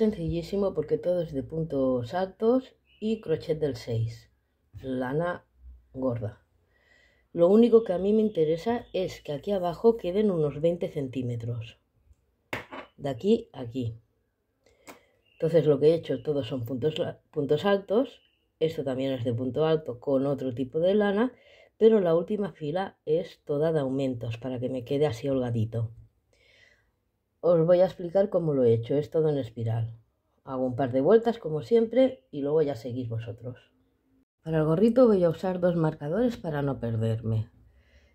Sencillísimo porque todo es de puntos altos y crochet del 6. Lana gorda. Lo único que a mí me interesa es que aquí abajo queden unos 20 centímetros. De aquí a aquí. Entonces lo que he hecho todos son puntos, puntos altos. Esto también es de punto alto con otro tipo de lana. Pero la última fila es toda de aumentos para que me quede así holgadito. Os voy a explicar cómo lo he hecho, es todo en espiral. Hago un par de vueltas como siempre y luego ya seguís vosotros. Para el gorrito voy a usar dos marcadores para no perderme.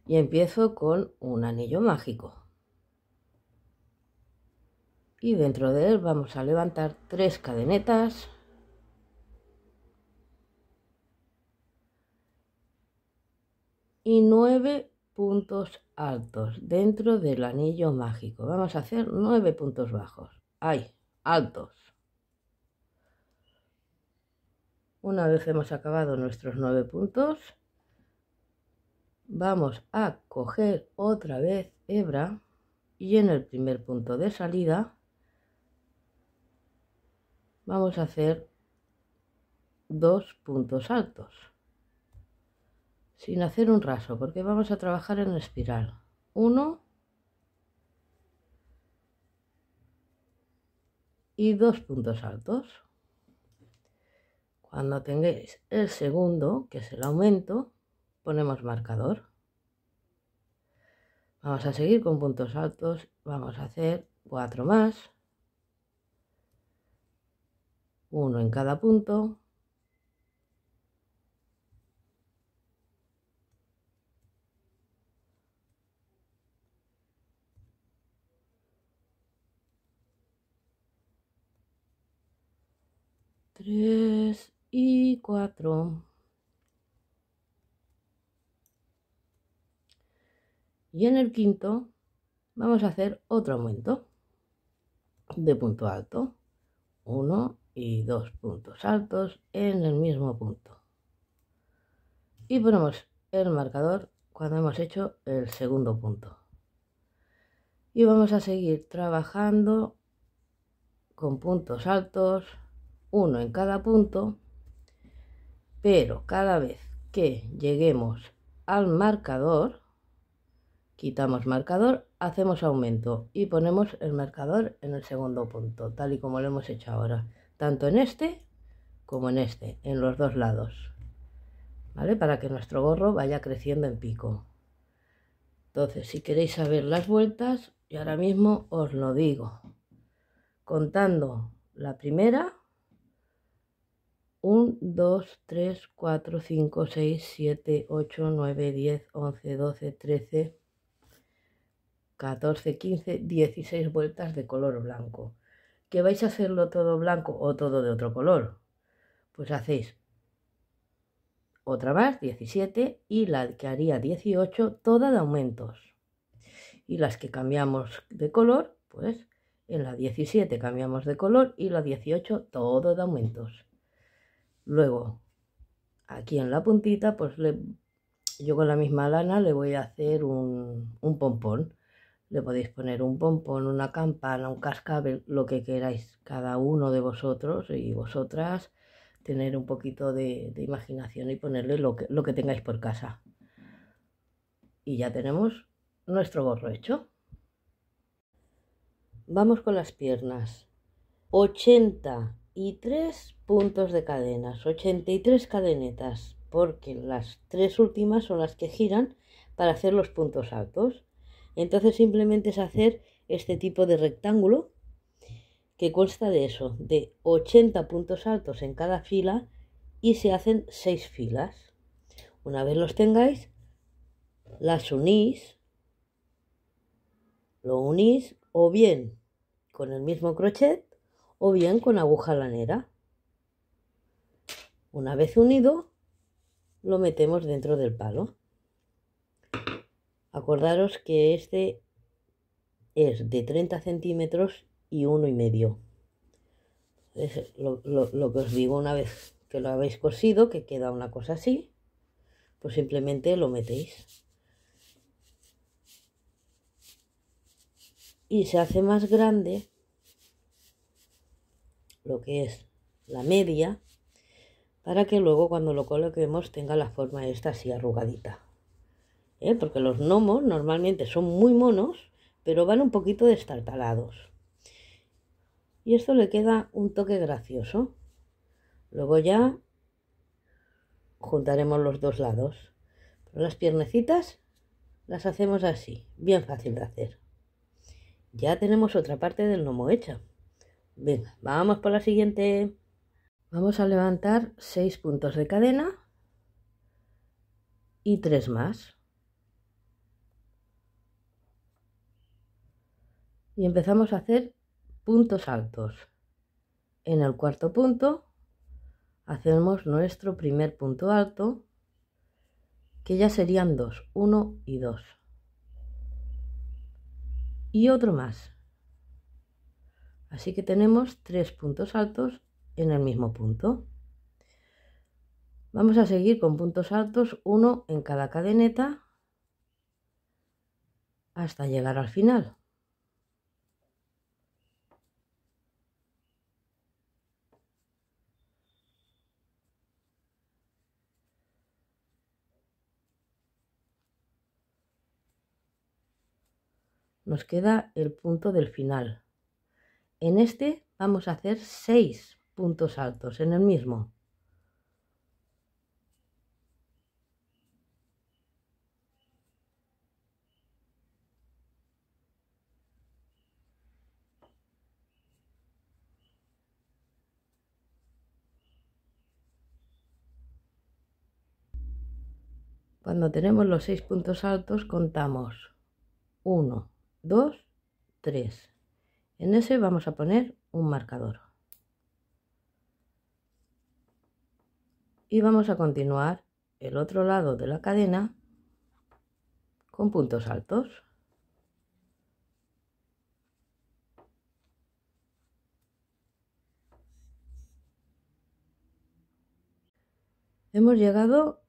Y empiezo con un anillo mágico. Y dentro de él vamos a levantar tres cadenetas. Y nueve puntos altos dentro del anillo mágico. Vamos a hacer nueve puntos bajos. Ahí, altos. Una vez hemos acabado nuestros nueve puntos, vamos a coger otra vez hebra y en el primer punto de salida vamos a hacer dos puntos altos sin hacer un raso porque vamos a trabajar en espiral Uno y dos puntos altos cuando tengáis el segundo que es el aumento ponemos marcador vamos a seguir con puntos altos vamos a hacer cuatro más uno en cada punto 3 y 4. Y en el quinto vamos a hacer otro aumento de punto alto. 1 y dos puntos altos en el mismo punto. Y ponemos el marcador cuando hemos hecho el segundo punto. Y vamos a seguir trabajando con puntos altos uno en cada punto, pero cada vez que lleguemos al marcador, quitamos marcador, hacemos aumento y ponemos el marcador en el segundo punto, tal y como lo hemos hecho ahora, tanto en este como en este, en los dos lados, ¿vale? Para que nuestro gorro vaya creciendo en pico. Entonces, si queréis saber las vueltas, y ahora mismo os lo digo. Contando la primera, 1, 2, 3, 4, 5, 6, 7, 8, 9, 10, 11, 12, 13, 14, 15, 16 vueltas de color blanco. ¿Que vais a hacerlo todo blanco o todo de otro color? Pues hacéis otra más, 17, y la que haría 18, toda de aumentos. Y las que cambiamos de color, pues en la 17 cambiamos de color y la 18 todo de aumentos. Luego, aquí en la puntita, pues yo con la misma lana le voy a hacer un, pompón. Le podéis poner un pompón, una campana, un cascabel, lo que queráis cada uno de vosotros y vosotras tener un poquito de, imaginación y ponerle lo que, lo que tengáis por casa. Y ya tenemos nuestro gorro hecho. Vamos con las piernas. 80 y tres puntos de cadenas, 83 cadenetas, porque las tres últimas son las que giran para hacer los puntos altos. Entonces simplemente es hacer este tipo de rectángulo que consta de eso, de 80 puntos altos en cada fila y se hacen seis filas. Una vez los tengáis, las unís, lo unís o bien con el mismo crochet o bien con aguja lanera. Una vez unido, lo metemos dentro del palo. Acordaros que este es de 30 centímetros y uno y medio. lo, lo que os digo una vez que lo habéis cosido, que queda una cosa así, pues simplemente lo metéis. Y se hace más grande lo que es la media para que luego cuando lo coloquemos tenga la forma esta así arrugadita. ¿eh? Porque los gnomos normalmente son muy monos, pero van un poquito destartalados. Y esto le queda un toque gracioso. Luego ya juntaremos los dos lados. Pero las piernecitas las hacemos así, bien fácil de hacer. Ya tenemos otra parte del gnomo hecha vamos por la siguiente. Vamos a levantar 6 puntos de cadena y tres más. Y empezamos a hacer puntos altos. En el cuarto punto hacemos nuestro primer punto alto, que ya serían dos, uno y dos. Y otro más. Así que tenemos tres puntos altos en el mismo punto. Vamos a seguir con puntos altos, uno en cada cadeneta, hasta llegar al final. Nos queda el punto del final. En este vamos a hacer 6 puntos altos en el mismo. Cuando tenemos los 6 puntos altos contamos 1, 2, 3. En ese vamos a poner un marcador. Y vamos a continuar el otro lado de la cadena con puntos altos. Hemos llegado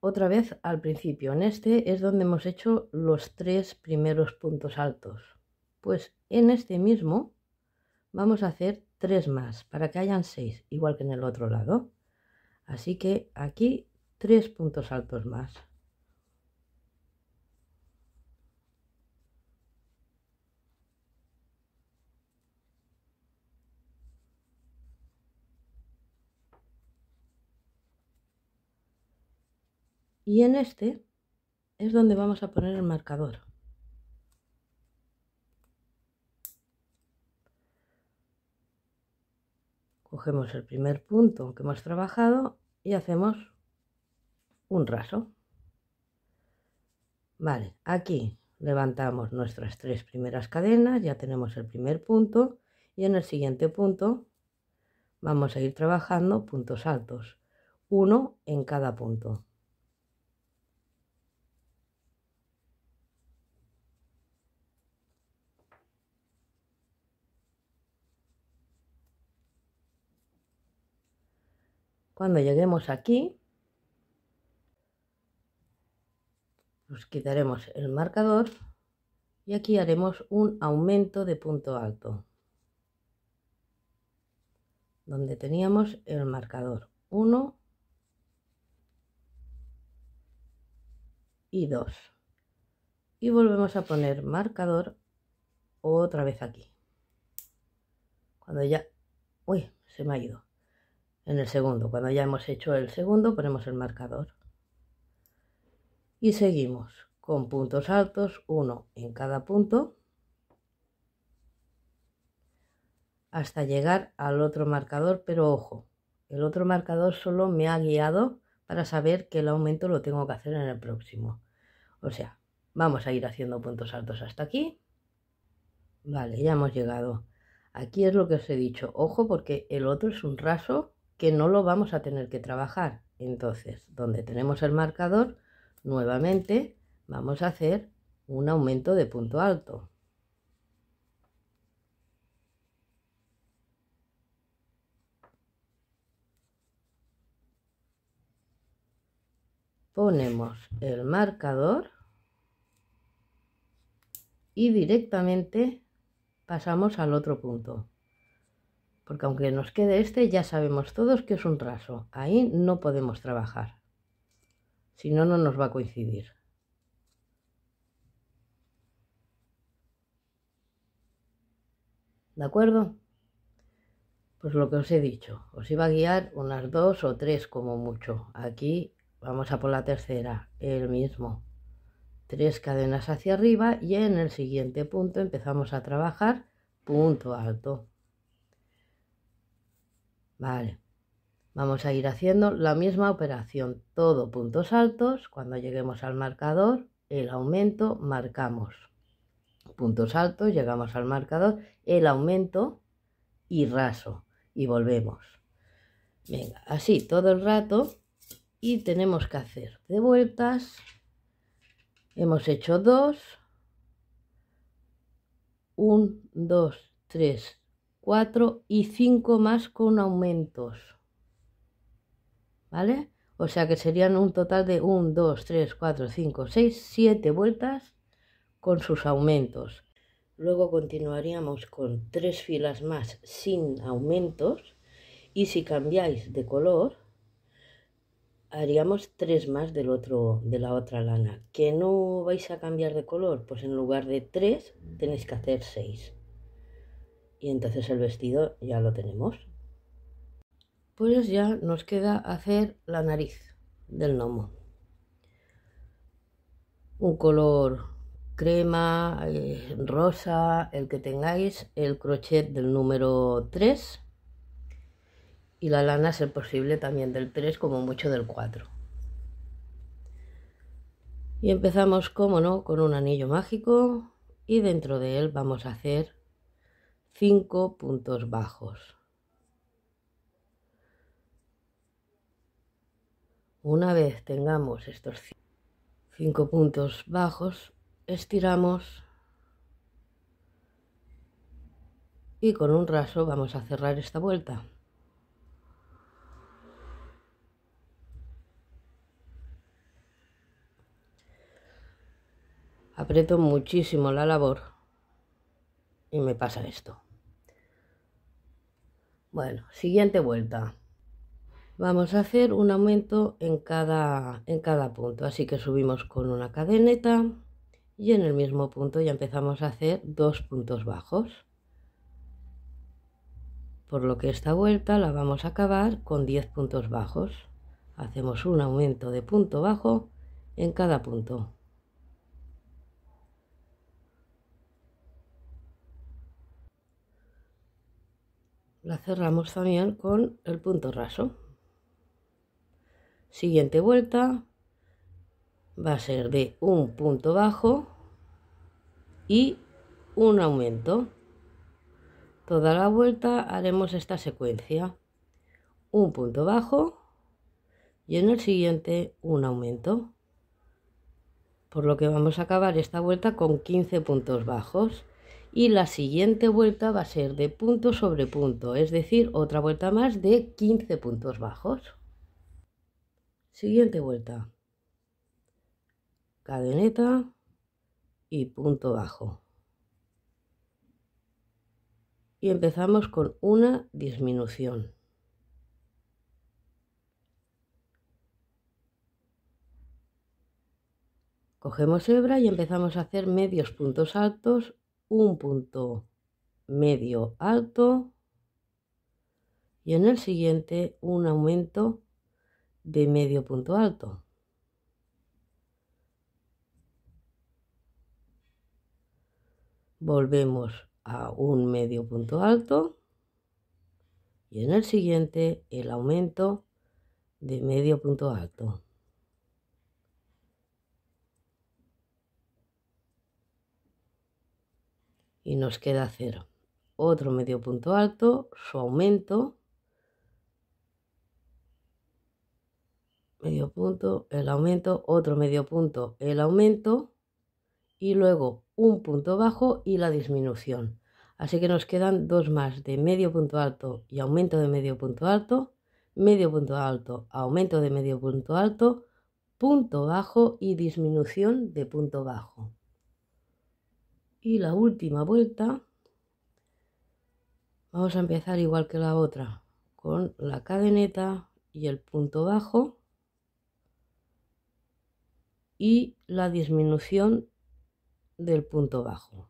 otra vez al principio. En este es donde hemos hecho los tres primeros puntos altos. Pues en este mismo vamos a hacer tres más para que hayan seis, igual que en el otro lado. Así que aquí tres puntos altos más. Y en este es donde vamos a poner el marcador. Cogemos el primer punto que hemos trabajado y hacemos un raso. Vale, aquí levantamos nuestras tres primeras cadenas, ya tenemos el primer punto y en el siguiente punto vamos a ir trabajando puntos altos, uno en cada punto. Cuando lleguemos aquí, nos quitaremos el marcador y aquí haremos un aumento de punto alto donde teníamos el marcador 1 y 2 y volvemos a poner marcador otra vez aquí cuando ya uy se me ha ido en el segundo. Cuando ya hemos hecho el segundo ponemos el marcador. Y seguimos con puntos altos, uno en cada punto, hasta llegar al otro marcador, pero ojo, el otro marcador solo me ha guiado para saber que el aumento lo tengo que hacer en el próximo. O sea, vamos a ir haciendo puntos altos hasta aquí. Vale, ya hemos llegado. Aquí es lo que os he dicho. Ojo porque el otro es un raso que no lo vamos a tener que trabajar. Entonces, donde tenemos el marcador, nuevamente vamos a hacer un aumento de punto alto. Ponemos el marcador y directamente pasamos al otro punto porque aunque nos quede este, ya sabemos todos que es un raso. Ahí no podemos trabajar, si no, no nos va a coincidir. ¿De acuerdo? Pues lo que os he dicho, os iba a guiar unas dos o tres como mucho. Aquí vamos a por la tercera, el mismo. Tres cadenas hacia arriba y en el siguiente punto empezamos a trabajar punto alto. Vale. Vamos a ir haciendo la misma operación. Todo puntos altos. Cuando lleguemos al marcador, el aumento, marcamos. Puntos altos, llegamos al marcador, el aumento y raso. Y volvemos. Venga, así todo el rato. Y tenemos que hacer de vueltas. Hemos hecho dos. un, dos, tres. 4 y 5 más con aumentos. ¿Vale? O sea que serían un total de 1, 2, 3, 4, 5, 6, 7 vueltas con sus aumentos. Luego continuaríamos con 3 filas más sin aumentos. Y si cambiáis de color, haríamos 3 más del otro, de la otra lana. ¿Que no vais a cambiar de color? Pues en lugar de 3 tenéis que hacer 6 y entonces el vestido ya lo tenemos. Pues ya nos queda hacer la nariz del gnomo. Un color crema, eh, rosa, el que tengáis, el crochet del número 3 y la lana es posible también del 3 como mucho del 4. Y empezamos, como no, con un anillo mágico y dentro de él vamos a hacer cinco puntos bajos. Una vez tengamos estos cinco puntos bajos, estiramos y con un raso vamos a cerrar esta vuelta. Aprieto muchísimo la labor y me pasa esto. Bueno, siguiente vuelta. Vamos a hacer un aumento en cada, en cada punto, así que subimos con una cadeneta y en el mismo punto ya empezamos a hacer dos puntos bajos. Por lo que esta vuelta la vamos a acabar con 10 puntos bajos. Hacemos un aumento de punto bajo en cada punto. la cerramos también con el punto raso siguiente vuelta va a ser de un punto bajo y un aumento toda la vuelta haremos esta secuencia un punto bajo y en el siguiente un aumento por lo que vamos a acabar esta vuelta con 15 puntos bajos y la siguiente vuelta va a ser de punto sobre punto, es decir, otra vuelta más de 15 puntos bajos. Siguiente vuelta. Cadeneta y punto bajo. Y empezamos con una disminución. Cogemos hebra y empezamos a hacer medios puntos altos un punto medio alto y en el siguiente un aumento de medio punto alto. Volvemos a un medio punto alto y en el siguiente el aumento de medio punto alto. y nos queda hacer Otro medio punto alto, su aumento, medio punto, el aumento, otro medio punto, el aumento y luego un punto bajo y la disminución. Así que nos quedan dos más de medio punto alto y aumento de medio punto alto, medio punto alto, aumento de medio punto alto, punto bajo y disminución de punto bajo y la última vuelta vamos a empezar igual que la otra con la cadeneta y el punto bajo y la disminución del punto bajo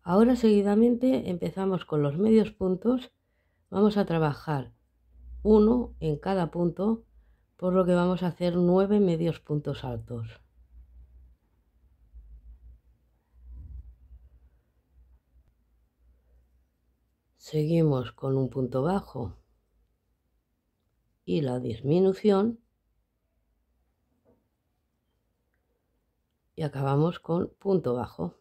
ahora seguidamente empezamos con los medios puntos vamos a trabajar uno en cada punto por lo que vamos a hacer nueve medios puntos altos. Seguimos con un punto bajo y la disminución y acabamos con punto bajo.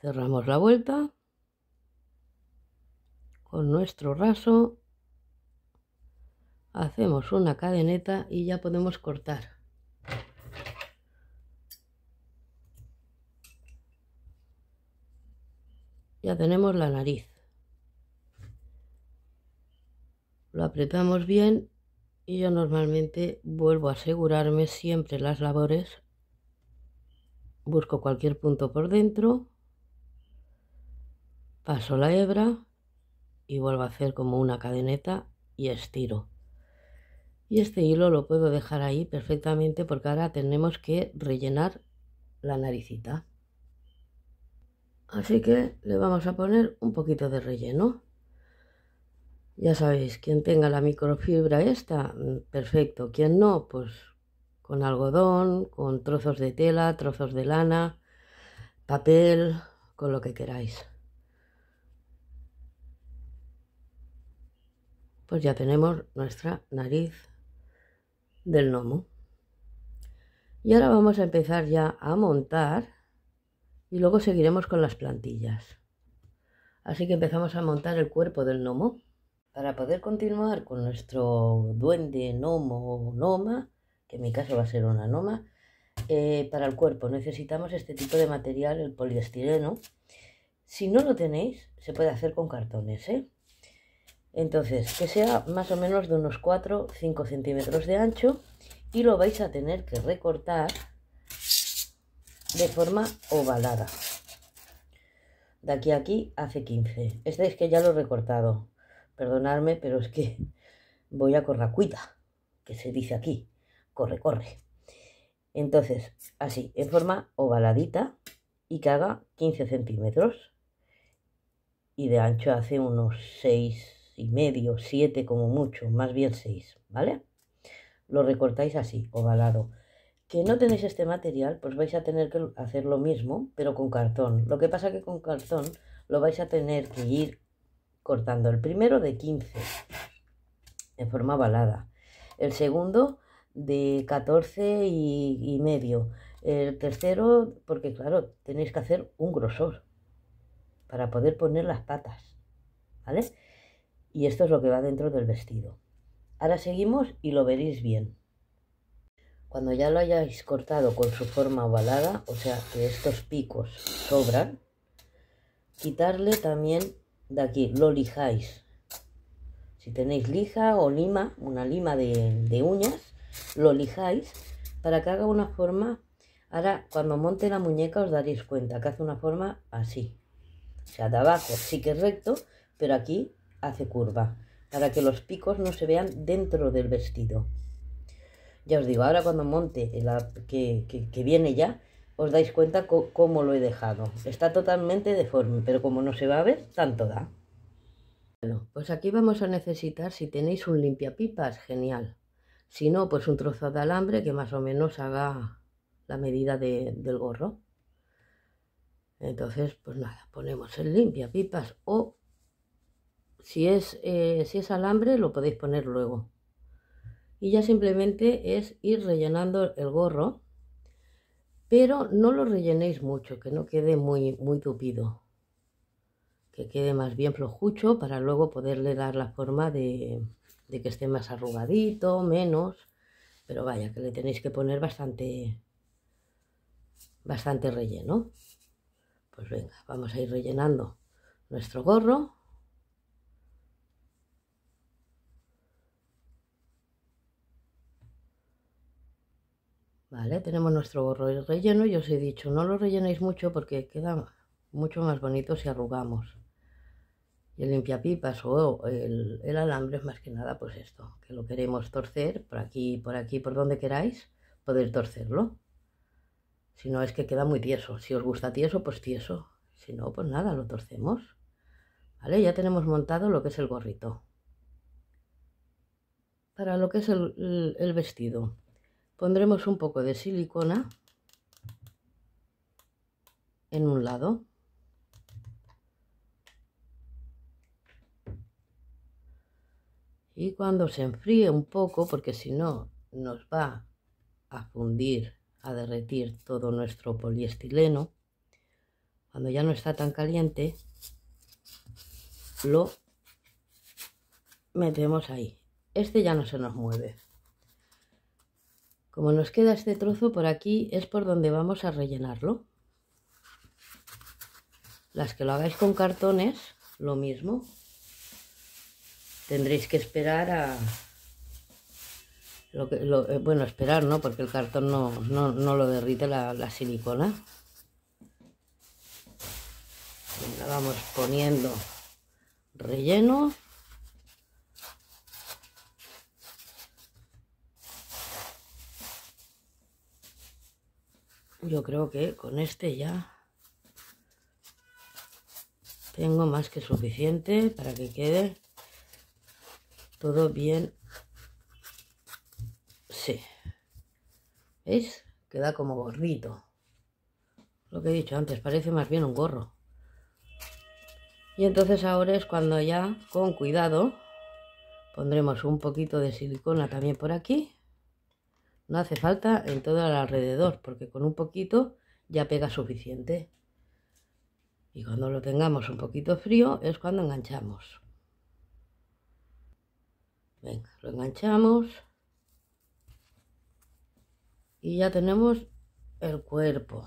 Cerramos la vuelta con nuestro raso hacemos una cadeneta y ya podemos cortar ya tenemos la nariz lo apretamos bien y yo normalmente vuelvo a asegurarme siempre las labores busco cualquier punto por dentro paso la hebra y vuelvo a hacer como una cadeneta y estiro y este hilo lo puedo dejar ahí perfectamente porque ahora tenemos que rellenar la naricita así que le vamos a poner un poquito de relleno ya sabéis, quien tenga la microfibra esta, mm, perfecto. Quien no, pues con algodón, con trozos de tela, trozos de lana, papel, con lo que queráis. Pues ya tenemos nuestra nariz del gnomo. Y ahora vamos a empezar ya a montar y luego seguiremos con las plantillas. Así que empezamos a montar el cuerpo del gnomo. Para poder continuar con nuestro duende, gnomo o gnoma, que en mi caso va a ser una gnoma, eh, para el cuerpo necesitamos este tipo de material, el poliestireno. Si no lo tenéis, se puede hacer con cartones, ¿eh? Entonces, que sea más o menos de unos 4-5 centímetros de ancho y lo vais a tener que recortar de forma ovalada. De aquí a aquí hace 15. Este es que ya lo he recortado. Perdonadme, pero es que voy a corracuita, que se dice aquí. Corre, corre. Entonces, así, en forma ovaladita y que haga 15 centímetros. Y de ancho hace unos 6 y medio, siete como mucho, más bien seis, ¿vale? Lo recortáis así, ovalado. Que no tenéis este material, pues vais a tener que hacer lo mismo, pero con cartón. Lo que pasa que con cartón lo vais a tener que ir cortando. El primero de 15, en forma ovalada. El segundo de 14 y, y medio. El tercero, porque claro, tenéis que hacer un grosor para poder poner las patas, ¿vale? Y esto es lo que va dentro del vestido. Ahora seguimos y lo veréis bien. Cuando ya lo hayáis cortado con su forma ovalada, o sea que estos picos sobran, quitarle también de aquí, lo lijáis. Si tenéis lija o lima, una lima de, uñas, lo lijáis para que haga una forma. Ahora, cuando monte la muñeca os daréis cuenta que hace una forma así. O sea, de abajo sí que es recto, pero aquí hace curva para que los picos no se vean dentro del vestido. Ya os digo, ahora cuando monte la, que, que, viene ya, os dais cuenta cómo lo he dejado. Está totalmente deforme, pero como no se va a ver, tanto da. Bueno, pues aquí vamos a necesitar, si tenéis un limpiapipas, genial. Si no, pues un trozo de alambre que más o menos haga la medida del gorro. Entonces, pues nada, ponemos el limpiapipas o si es, eh, si es alambre lo podéis poner luego. Y ya simplemente es ir rellenando el gorro, pero no lo rellenéis mucho, que no quede muy, muy tupido. Que quede más bien flojucho para luego poderle dar la forma de, que esté más arrugadito, menos. Pero vaya, que le tenéis que poner bastante, bastante relleno. Pues venga, vamos a ir rellenando nuestro gorro Vale, tenemos nuestro gorro relleno. y os he dicho, no lo rellenéis mucho porque queda mucho más bonito si arrugamos. Y el limpiapipas o el, alambre es más que nada pues esto, que lo queremos torcer por aquí, por aquí, por donde queráis, poder torcerlo. Si no es que queda muy tieso. Si os gusta tieso, pues tieso. Si no, pues nada, lo torcemos. ¿Vale? Ya tenemos montado lo que es el gorrito. Para lo que es el vestido. Pondremos un poco de silicona en un lado. Y cuando se enfríe un poco, porque si no nos va a fundir, a derretir todo nuestro poliestileno, cuando ya no está tan caliente, lo metemos ahí. Este ya no se nos mueve. Como nos queda este trozo por aquí es por donde vamos a rellenarlo. Las que lo hagáis con cartones, lo mismo. Tendréis que esperar a... Lo que, eh, bueno, esperar, ¿no? Porque el cartón no, no, lo derrite la, silicona. vamos poniendo relleno Yo creo que con este ya tengo más que suficiente para que quede todo bien. Sí. ¿Veis? Queda como gordito Lo que he dicho antes, parece más bien un gorro. Y entonces ahora es cuando ya, con cuidado, pondremos un poquito de silicona también por aquí. No hace falta en todo el alrededor, porque con un poquito ya pega suficiente. Y cuando lo tengamos un poquito frío es cuando enganchamos. lo enganchamos. Y ya tenemos el cuerpo.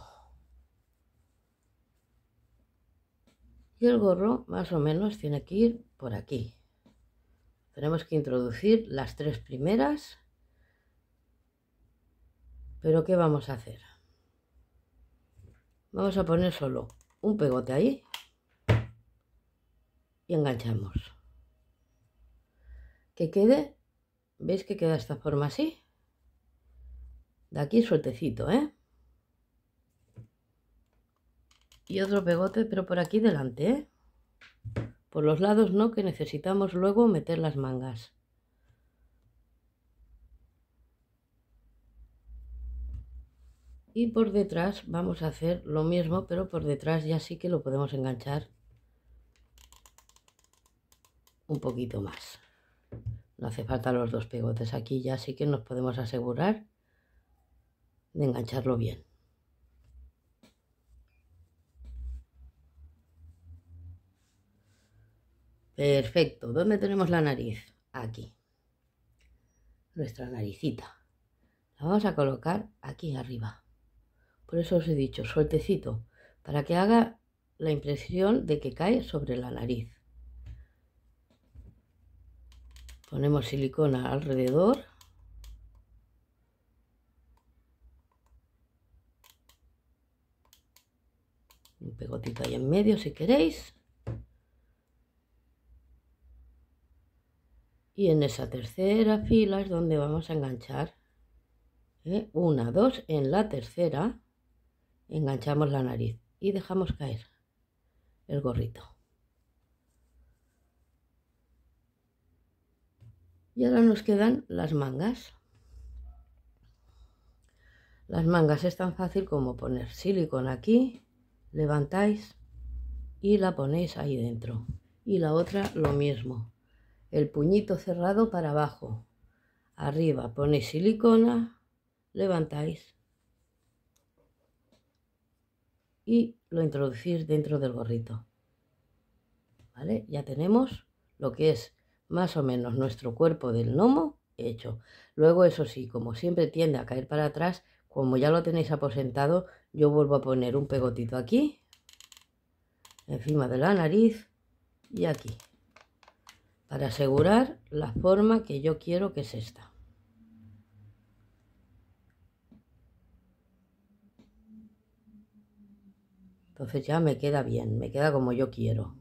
Y el gorro más o menos tiene que ir por aquí. Tenemos que introducir las tres primeras pero ¿qué vamos a hacer? Vamos a poner solo un pegote ahí y enganchamos. Que quede, ¿veis que queda esta forma así? De aquí sueltecito, ¿eh? Y otro pegote, pero por aquí delante, ¿eh? Por los lados no, que necesitamos luego meter las mangas. y por detrás vamos a hacer lo mismo pero por detrás ya sí que lo podemos enganchar un poquito más no hace falta los dos pegotes aquí ya sí que nos podemos asegurar de engancharlo bien perfecto ¿dónde tenemos la nariz? aquí nuestra naricita la vamos a colocar aquí arriba por eso os he dicho, sueltecito, para que haga la impresión de que cae sobre la nariz. Ponemos silicona alrededor. Un pegotito ahí en medio si queréis. Y en esa tercera fila es donde vamos a enganchar. ¿eh? Una, dos, en la tercera enganchamos la nariz y dejamos caer el gorrito. Y ahora nos quedan las mangas. Las mangas es tan fácil como poner silicona aquí, levantáis y la ponéis ahí dentro. Y la otra lo mismo. El puñito cerrado para abajo. Arriba ponéis silicona, levantáis y lo introducís dentro del gorrito. ¿Vale? Ya tenemos lo que es más o menos nuestro cuerpo del gnomo hecho. Luego, eso sí, como siempre tiende a caer para atrás, como ya lo tenéis aposentado, yo vuelvo a poner un pegotito aquí, encima de la nariz y aquí, para asegurar la forma que yo quiero que es esta. Entonces ya me queda bien, me queda como yo quiero.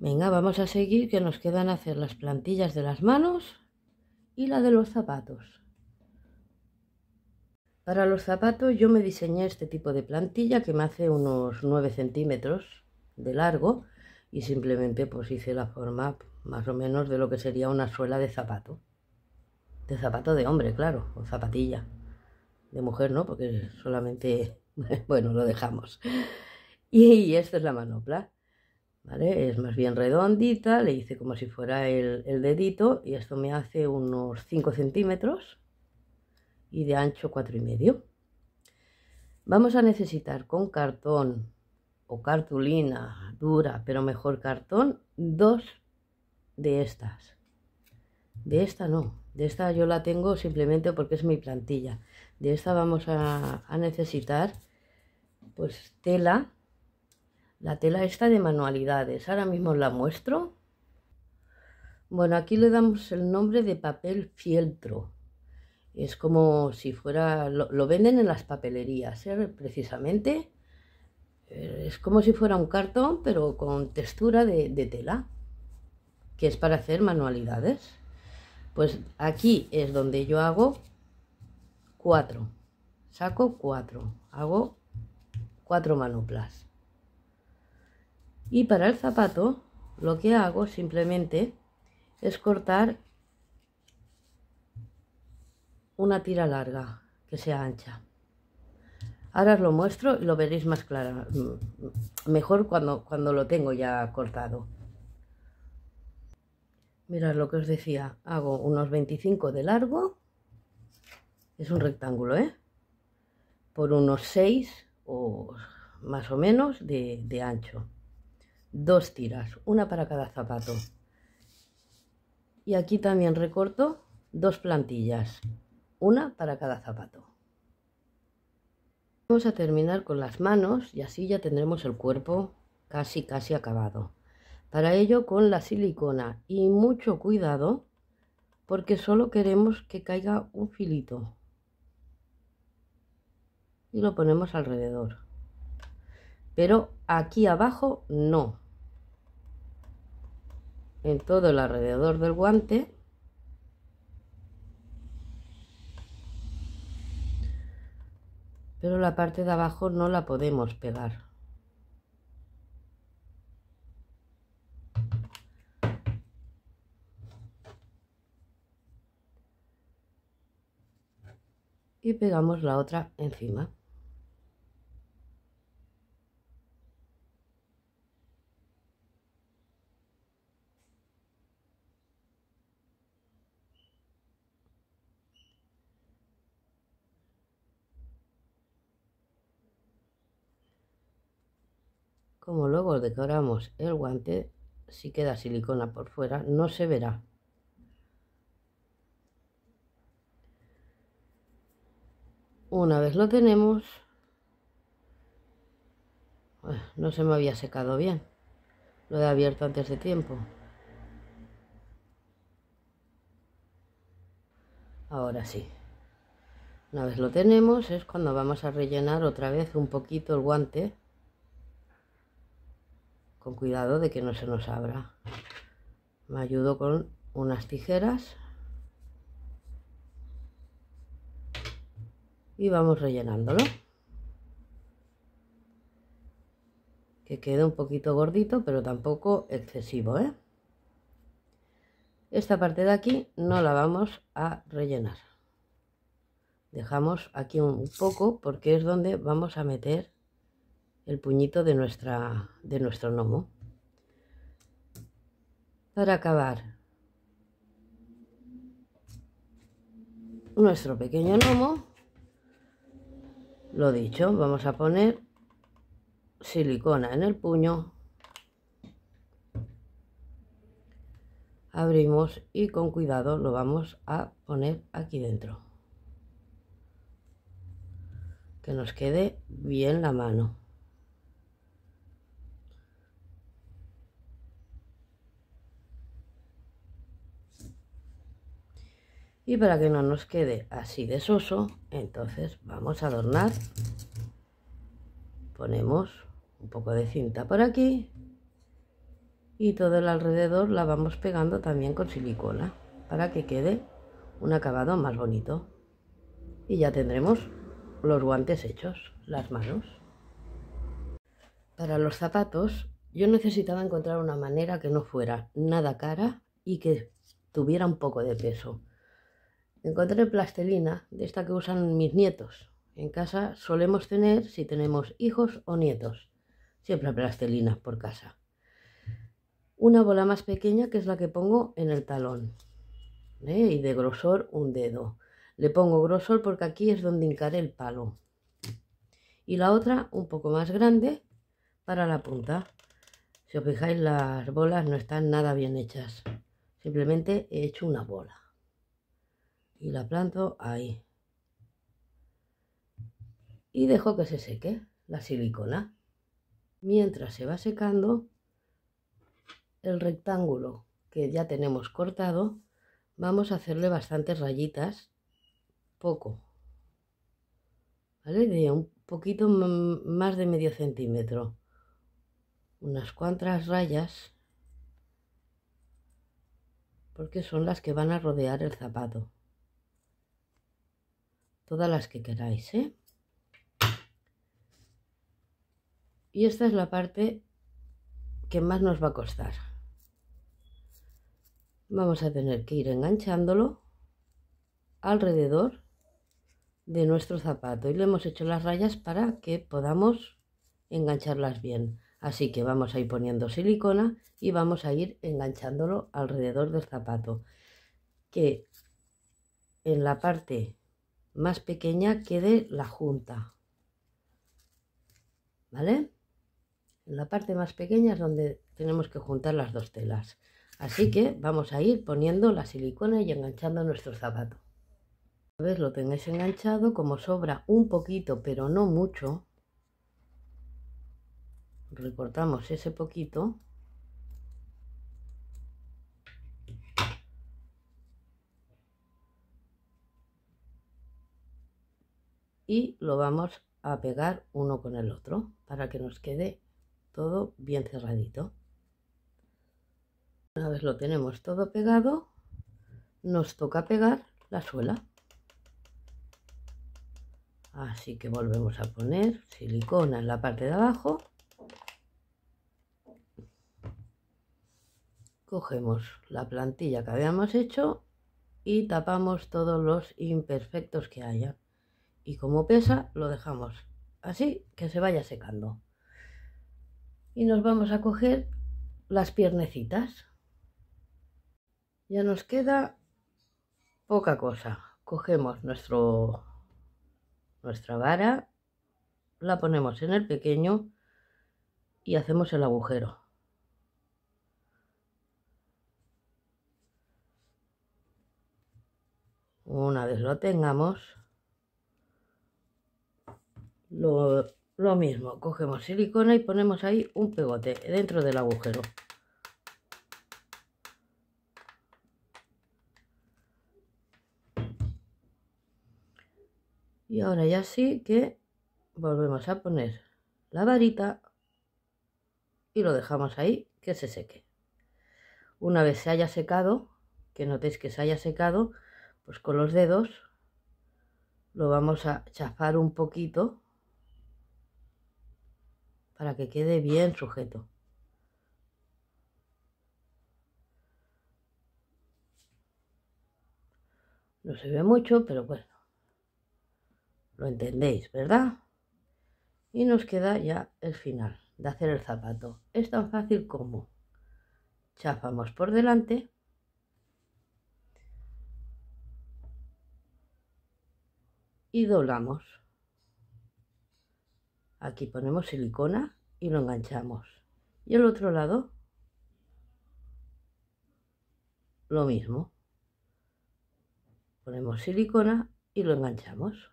Venga, vamos a seguir que nos quedan hacer las plantillas de las manos y la de los zapatos. Para los zapatos yo me diseñé este tipo de plantilla que me hace unos 9 centímetros de largo y simplemente pues hice la forma más o menos de lo que sería una suela de zapato. De zapato de hombre, claro, o zapatilla. De mujer no, porque solamente bueno, lo dejamos. Y, esta es la manopla, ¿vale? Es más bien redondita, le hice como si fuera el, dedito y esto me hace unos 5 centímetros y de ancho cuatro y medio. Vamos a necesitar con cartón o cartulina dura, pero mejor cartón, dos de estas. De esta no, de esta yo la tengo simplemente porque es mi plantilla. De esta vamos a necesitar pues tela, la tela esta de manualidades. Ahora mismo la muestro. Bueno, aquí le damos el nombre de papel fieltro. Es como si fuera, lo, venden en las papelerías, ¿eh? precisamente. Eh, es como si fuera un cartón, pero con textura de, de tela, que es para hacer manualidades. Pues aquí es donde yo hago cuatro. Saco cuatro. Hago cuatro manoplas. Y para el zapato lo que hago simplemente es cortar una tira larga que sea ancha. Ahora os lo muestro y lo veréis más claro mm, mejor cuando, cuando lo tengo ya cortado. Mirad lo que os decía, hago unos 25 de largo, es un rectángulo, ¿eh? Por unos 6 o más o menos de, ancho. Dos tiras, una para cada zapato. Y aquí también recorto dos plantillas, una para cada zapato. Vamos a terminar con las manos y así ya tendremos el cuerpo casi casi acabado. Para ello con la silicona y mucho cuidado porque solo queremos que caiga un filito y lo ponemos alrededor. Pero aquí abajo no. En todo el alrededor del guante. Pero la parte de abajo no la podemos pegar. y pegamos la otra encima. Como luego decoramos el guante, si queda silicona por fuera, no se verá. Una vez lo tenemos, eh, no se me había secado bien. Lo he abierto antes de tiempo. Ahora sí. Una vez lo tenemos es cuando vamos a rellenar otra vez un poquito el guante. Con cuidado de que no se nos abra. Me ayudo con unas tijeras y vamos rellenándolo. Que quede un poquito gordito, pero tampoco excesivo, ¿eh? Esta parte de aquí no la vamos a rellenar. Dejamos aquí un poco porque es donde vamos a meter el puñito de, nuestra, de nuestro gnomo. Para acabar nuestro pequeño gnomo lo dicho, vamos a poner silicona en el puño. Abrimos y con cuidado lo vamos a poner aquí dentro. Que nos quede bien la mano. Y para que no nos quede así de soso, entonces vamos a adornar. Ponemos un poco de cinta por aquí y todo el alrededor la vamos pegando también con silicona para que quede un acabado más bonito. Y ya tendremos los guantes hechos, las manos. Para los zapatos yo necesitaba encontrar una manera que no fuera nada cara y que tuviera un poco de peso. Encontré plastilina, de esta que usan mis nietos. En casa solemos tener, si tenemos hijos o nietos, siempre plastelina por casa. Una bola más pequeña que es la que pongo en el talón. ¿eh? Y de grosor un dedo. Le pongo grosor porque aquí es donde hincaré el palo. Y la otra un poco más grande para la punta. Si os fijáis, las bolas no están nada bien hechas. Simplemente he hecho una bola y la planto ahí. Y dejo que se seque la silicona. Mientras se va secando, el rectángulo que ya tenemos cortado, vamos a hacerle bastantes rayitas, poco, ¿vale? De un poquito más de medio centímetro. Unas cuantas rayas, porque son las que van a rodear el zapato. Todas las que queráis, ¿eh? Y esta es la parte que más nos va a costar. Vamos a tener que ir enganchándolo alrededor de nuestro zapato y le hemos hecho las rayas para que podamos engancharlas bien. Así que vamos a ir poniendo silicona y vamos a ir enganchándolo alrededor del zapato. Que en la parte más pequeña quede la junta. ¿Vale? En la parte más pequeña es donde tenemos que juntar las dos telas. Así que vamos a ir poniendo la silicona y enganchando nuestro zapato. Una vez lo tengáis enganchado, como sobra un poquito, pero no mucho, recortamos ese poquito y lo vamos a pegar uno con el otro para que nos quede todo bien cerradito. Una vez lo tenemos todo pegado, nos toca pegar la suela. Así que volvemos a poner silicona en la parte de abajo. Cogemos la plantilla que habíamos hecho y tapamos todos los imperfectos que haya y como pesa lo dejamos así que se vaya secando y nos vamos a coger las piernecitas ya nos queda poca cosa cogemos nuestro nuestra vara la ponemos en el pequeño y hacemos el agujero una vez lo tengamos lo, mismo, cogemos silicona y ponemos ahí un pegote dentro del agujero. Y ahora ya sí que volvemos a poner la varita y lo dejamos ahí que se seque. Una vez se haya secado, que notéis que se haya secado, pues con los dedos lo vamos a chafar un poquito para que quede bien sujeto. No se ve mucho, pero bueno, lo entendéis, ¿verdad? Y nos queda ya el final de hacer el zapato. Es tan fácil como chafamos por delante y doblamos. Aquí ponemos silicona y lo enganchamos. Y el otro lado, lo mismo. Ponemos silicona y lo enganchamos.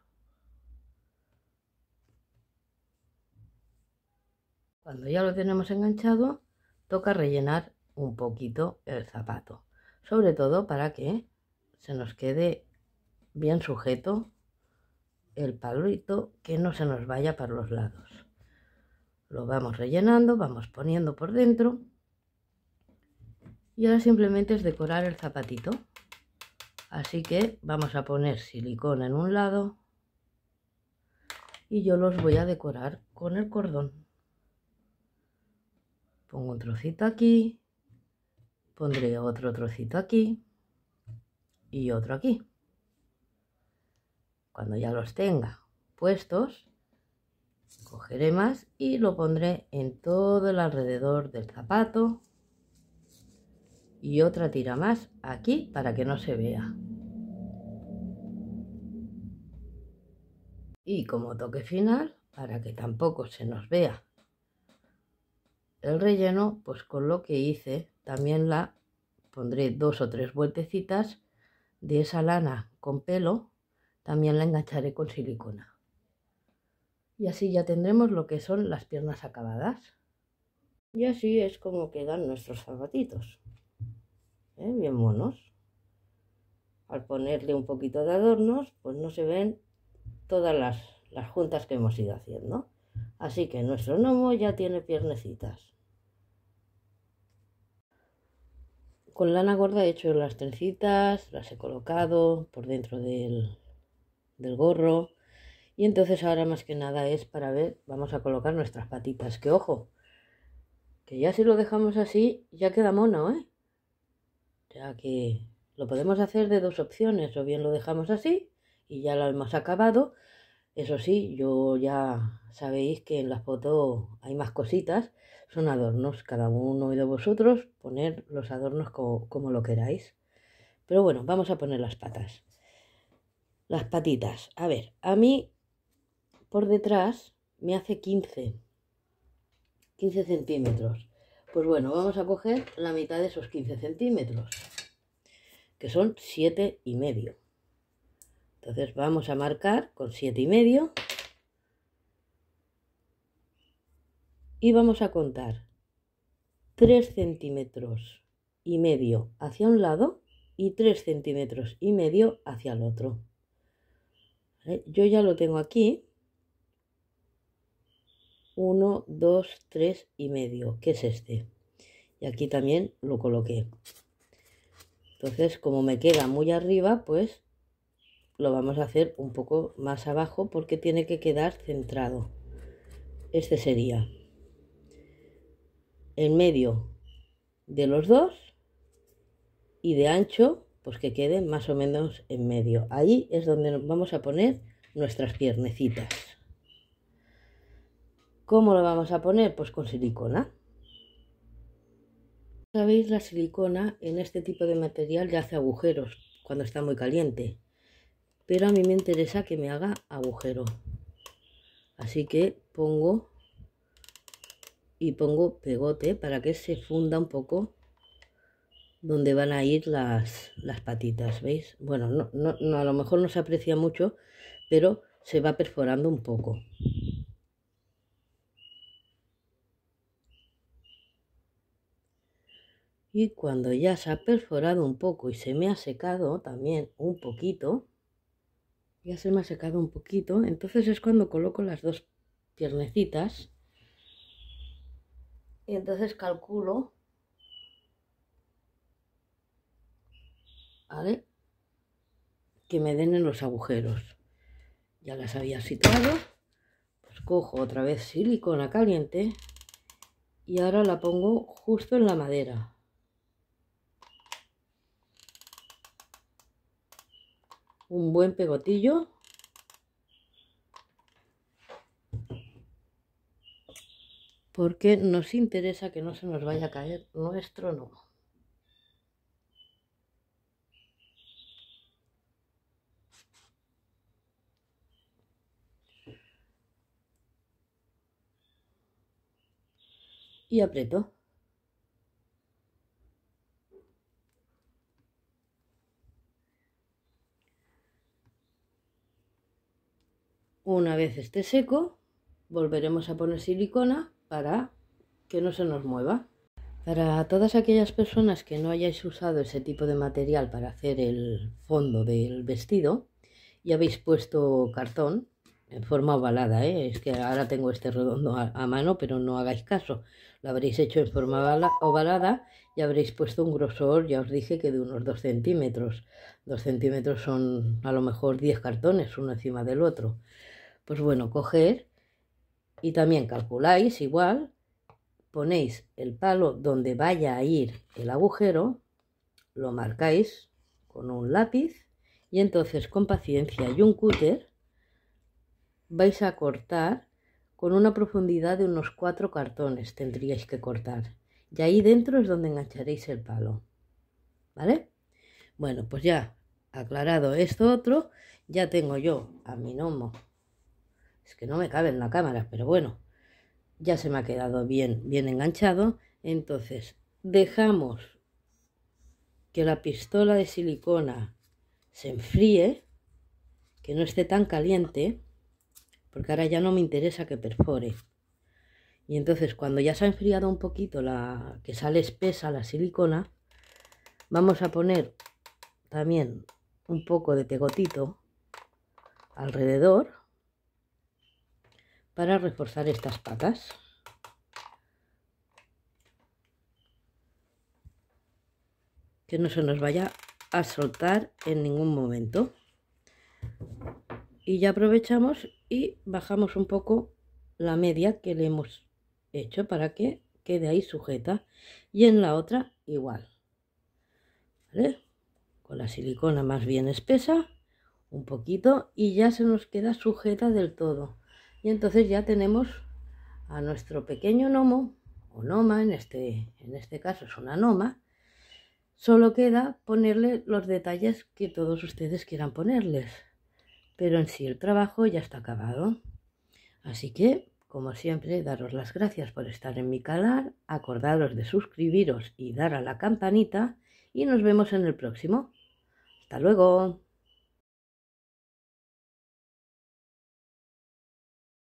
Cuando ya lo tenemos enganchado, toca rellenar un poquito el zapato. Sobre todo para que se nos quede bien sujeto el palito que no se nos vaya para los lados. Lo vamos rellenando, vamos poniendo por dentro. Y ahora simplemente es decorar el zapatito. Así que vamos a poner silicona en un lado y yo los voy a decorar con el cordón. Pongo un trocito aquí, pondré otro trocito aquí y otro aquí. Cuando ya los tenga puestos, cogeré más y lo pondré en todo el alrededor del zapato y otra tira más aquí para que no se vea. Y como toque final, para que tampoco se nos vea el relleno, pues con lo que hice también la pondré dos o tres vueltecitas de esa lana con pelo también la engancharé con silicona. Y así ya tendremos lo que son las piernas acabadas. Y así es como quedan nuestros zapatitos. ¿eh? Bien monos. Al ponerle un poquito de adornos, pues no se ven todas las, juntas que hemos ido haciendo. Así que nuestro gnomo ya tiene piernecitas. Con lana gorda he hecho las trencitas, las he colocado por dentro del, del gorro. Y entonces ahora más que nada es para ver, vamos a colocar nuestras patitas. Que ojo, que ya si lo dejamos así, ya queda mono, ¿eh? Ya que lo podemos hacer de dos opciones, o bien lo dejamos así y ya lo hemos acabado. Eso sí, yo ya sabéis que en las fotos hay más cositas, son adornos, cada uno de vosotros poner los adornos como lo queráis. Pero bueno, vamos a poner las patas. Las patitas. A ver, a mí por detrás me hace 15. 15 centímetros. Pues bueno, vamos a coger la mitad de esos 15 centímetros. Que son 7 y medio. Entonces vamos a marcar con 7 y medio. Y vamos a contar 3 centímetros y medio hacia un lado y 3 centímetros y medio hacia el otro. Eh, yo ya lo tengo aquí. 1, 2, 3 y medio, que es este. Y aquí también lo coloqué. Entonces, como me queda muy arriba, pues lo vamos a hacer un poco más abajo porque tiene que quedar centrado. Este sería en medio de los dos y de ancho pues que quede más o menos en medio. Ahí es donde vamos a poner nuestras piernecitas. ¿Cómo lo vamos a poner? Pues con silicona. Sabéis, la silicona en este tipo de material ya hace agujeros cuando está muy caliente. Pero a mí me interesa que me haga agujero. Así que pongo y pongo pegote para que se funda un poco donde van a ir las, patitas, ¿veis? Bueno, no, no, a lo mejor no se aprecia mucho, pero se va perforando un poco. Y cuando ya se ha perforado un poco y se me ha secado también un poquito, ya se me ha secado un poquito, entonces es cuando coloco las dos piernecitas. Y entonces calculo Que me den en los agujeros. Ya las había situado. Pues cojo otra vez silicona caliente y ahora la pongo justo en la madera. un buen pegotillo porque nos interesa que no se nos vaya a caer nuestro no y aprieto. Una vez esté seco, volveremos a poner silicona para que no se nos mueva. Para todas aquellas personas que no hayáis usado ese tipo de material para hacer el fondo del vestido y habéis puesto cartón en forma ovalada, ¿eh? es que ahora tengo este redondo a mano, pero no hagáis caso. La habréis hecho en forma ovalada y habréis puesto un grosor, ya os dije, que de unos 2 centímetros. 2 centímetros son a lo mejor 10 cartones uno encima del otro. Pues bueno, coger y también calculáis igual, ponéis el palo donde vaya a ir el agujero, lo marcáis con un lápiz y entonces con paciencia y un cúter vais a cortar con una profundidad de unos cuatro cartones tendríais que cortar. Y ahí dentro es donde engancharéis el palo. ¿Vale? Bueno, pues ya aclarado esto otro, ya tengo yo a mi nomo. Es que no me cabe en la cámara, pero bueno, ya se me ha quedado bien, bien enganchado. Entonces, dejamos que la pistola de silicona se enfríe, que no esté tan caliente porque ahora ya no me interesa que perfore. Y entonces cuando ya se ha enfriado un poquito la que sale espesa la silicona, vamos a poner también un poco de tegotito alrededor para reforzar estas patas. Que no se nos vaya a soltar en ningún momento y ya aprovechamos y bajamos un poco la media que le hemos hecho para que quede ahí sujeta y en la otra igual con la silicona más bien espesa un poquito y ya se nos queda sujeta del todo y entonces ya tenemos a nuestro pequeño gnomo o noma en este en este caso es una noma solo queda ponerle los detalles que todos ustedes quieran ponerles pero en sí el trabajo ya está acabado. Así que, como siempre, daros las gracias por estar en mi canal, acordaros de suscribiros y dar a la campanita y nos vemos en el próximo. Hasta luego.